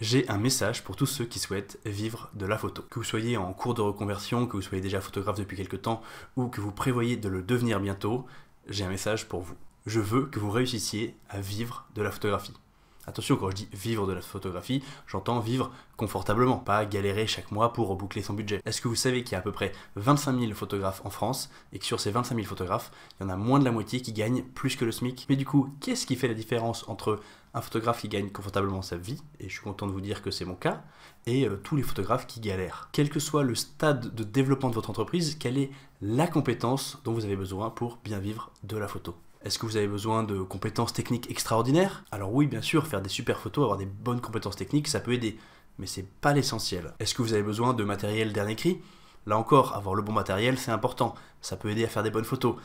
J'ai un message pour tous ceux qui souhaitent vivre de la photo. Que vous soyez en cours de reconversion, que vous soyez déjà photographe depuis quelques temps ou que vous prévoyez de le devenir bientôt, j'ai un message pour vous. Je veux que vous réussissiez à vivre de la photographie. Attention, quand je dis vivre de la photographie, j'entends vivre confortablement, pas galérer chaque mois pour reboucler son budget. Est-ce que vous savez qu'il y a à peu près 25 000 photographes en France et que sur ces 25 000 photographes, il y en a moins de la moitié qui gagnent plus que le SMIC Mais du coup, qu'est-ce qui fait la différence entre un photographe qui gagne confortablement sa vie, et je suis content de vous dire que c'est mon cas, et euh, tous les photographes qui galèrent. Quel que soit le stade de développement de votre entreprise, quelle est la compétence dont vous avez besoin pour bien vivre de la photo est-ce que vous avez besoin de compétences techniques extraordinaires Alors oui, bien sûr, faire des super photos, avoir des bonnes compétences techniques, ça peut aider, mais c'est pas l'essentiel. Est-ce que vous avez besoin de matériel dernier cri Là encore, avoir le bon matériel, c'est important, ça peut aider à faire des bonnes photos,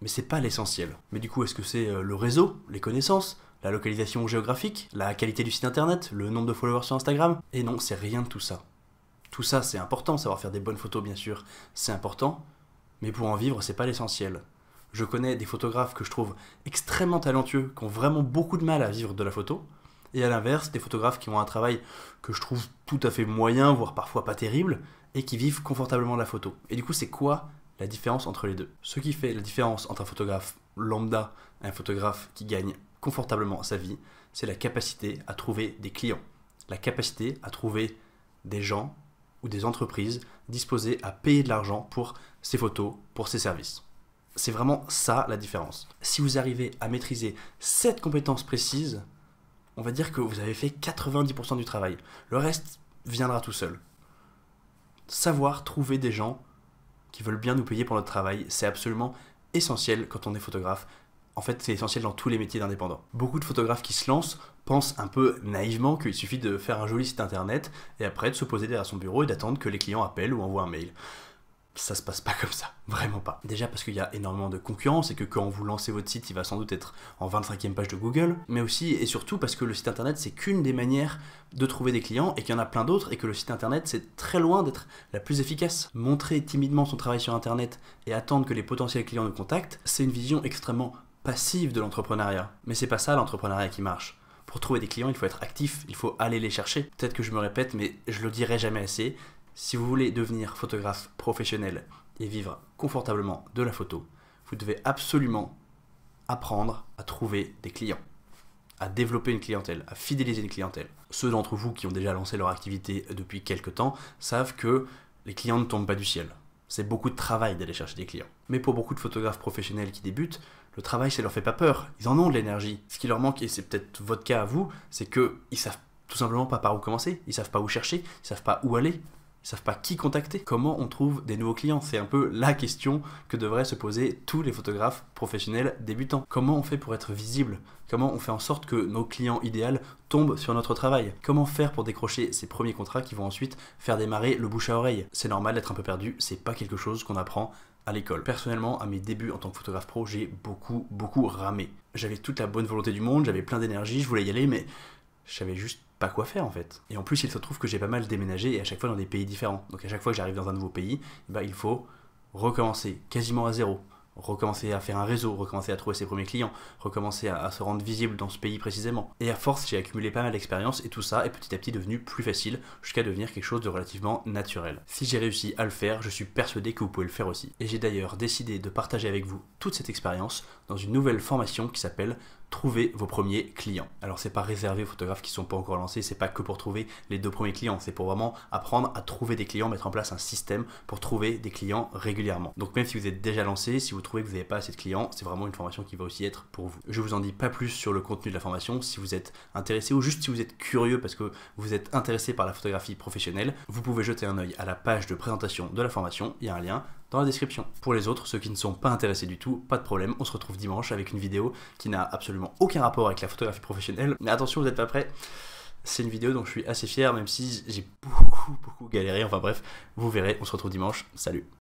mais c'est pas l'essentiel. Mais du coup, est-ce que c'est euh, le réseau, les connaissances, la localisation géographique, la qualité du site internet, le nombre de followers sur Instagram Et non, c'est rien de tout ça. Tout ça, c'est important, savoir faire des bonnes photos, bien sûr, c'est important, mais pour en vivre, c'est pas l'essentiel. Je connais des photographes que je trouve extrêmement talentueux, qui ont vraiment beaucoup de mal à vivre de la photo. Et à l'inverse, des photographes qui ont un travail que je trouve tout à fait moyen, voire parfois pas terrible, et qui vivent confortablement de la photo. Et du coup, c'est quoi la différence entre les deux Ce qui fait la différence entre un photographe lambda et un photographe qui gagne confortablement sa vie, c'est la capacité à trouver des clients, la capacité à trouver des gens ou des entreprises disposées à payer de l'argent pour ses photos, pour ses services. C'est vraiment ça la différence. Si vous arrivez à maîtriser cette compétence précise, on va dire que vous avez fait 90% du travail. Le reste viendra tout seul. Savoir trouver des gens qui veulent bien nous payer pour notre travail, c'est absolument essentiel quand on est photographe. En fait, c'est essentiel dans tous les métiers d'indépendants. Beaucoup de photographes qui se lancent pensent un peu naïvement qu'il suffit de faire un joli site internet et après de se poser derrière son bureau et d'attendre que les clients appellent ou envoient un mail ça se passe pas comme ça, vraiment pas. Déjà parce qu'il y a énormément de concurrence et que quand vous lancez votre site, il va sans doute être en 25e page de Google, mais aussi et surtout parce que le site internet c'est qu'une des manières de trouver des clients et qu'il y en a plein d'autres et que le site internet c'est très loin d'être la plus efficace. Montrer timidement son travail sur internet et attendre que les potentiels clients nous contactent, c'est une vision extrêmement passive de l'entrepreneuriat. Mais c'est pas ça l'entrepreneuriat qui marche pour trouver des clients, il faut être actif, il faut aller les chercher. Peut-être que je me répète, mais je le dirai jamais assez. Si vous voulez devenir photographe professionnel et vivre confortablement de la photo, vous devez absolument apprendre à trouver des clients, à développer une clientèle, à fidéliser une clientèle. Ceux d'entre vous qui ont déjà lancé leur activité depuis quelques temps savent que les clients ne tombent pas du ciel. C'est beaucoup de travail d'aller chercher des clients. Mais pour beaucoup de photographes professionnels qui débutent, le travail, ça leur fait pas peur. Ils en ont de l'énergie. Ce qui leur manque, et c'est peut-être votre cas à vous, c'est qu'ils savent tout simplement pas par où commencer. Ils savent pas où chercher, ils savent pas où aller savent pas qui contacter, comment on trouve des nouveaux clients. C'est un peu la question que devraient se poser tous les photographes professionnels débutants. Comment on fait pour être visible Comment on fait en sorte que nos clients idéaux tombent sur notre travail Comment faire pour décrocher ces premiers contrats qui vont ensuite faire démarrer le bouche à oreille C'est normal d'être un peu perdu, c'est pas quelque chose qu'on apprend à l'école. Personnellement, à mes débuts en tant que photographe pro, j'ai beaucoup, beaucoup ramé. J'avais toute la bonne volonté du monde, j'avais plein d'énergie, je voulais y aller, mais j'avais juste pas quoi faire en fait. Et en plus, il se trouve que j'ai pas mal déménagé et à chaque fois dans des pays différents. Donc à chaque fois que j'arrive dans un nouveau pays, bah, il faut recommencer quasiment à zéro. Recommencer à faire un réseau, recommencer à trouver ses premiers clients, recommencer à, à se rendre visible dans ce pays précisément. Et à force, j'ai accumulé pas mal d'expérience et tout ça est petit à petit devenu plus facile jusqu'à devenir quelque chose de relativement naturel. Si j'ai réussi à le faire, je suis persuadé que vous pouvez le faire aussi. Et j'ai d'ailleurs décidé de partager avec vous toute cette expérience dans une nouvelle formation qui s'appelle trouver vos premiers clients. Alors c'est pas réservé aux photographes qui sont pas encore lancés, c'est pas que pour trouver les deux premiers clients, c'est pour vraiment apprendre à trouver des clients, mettre en place un système pour trouver des clients régulièrement. Donc même si vous êtes déjà lancé, si vous trouvez que vous n'avez pas assez de clients, c'est vraiment une formation qui va aussi être pour vous. Je vous en dis pas plus sur le contenu de la formation, si vous êtes intéressé ou juste si vous êtes curieux parce que vous êtes intéressé par la photographie professionnelle, vous pouvez jeter un oeil à la page de présentation de la formation, il y a un lien dans la description. Pour les autres, ceux qui ne sont pas intéressés du tout, pas de problème, on se retrouve dimanche avec une vidéo qui n'a absolument aucun rapport avec la photographie professionnelle. Mais attention, vous n'êtes pas prêts c'est une vidéo dont je suis assez fier, même si j'ai beaucoup, beaucoup galéré. Enfin bref, vous verrez, on se retrouve dimanche. Salut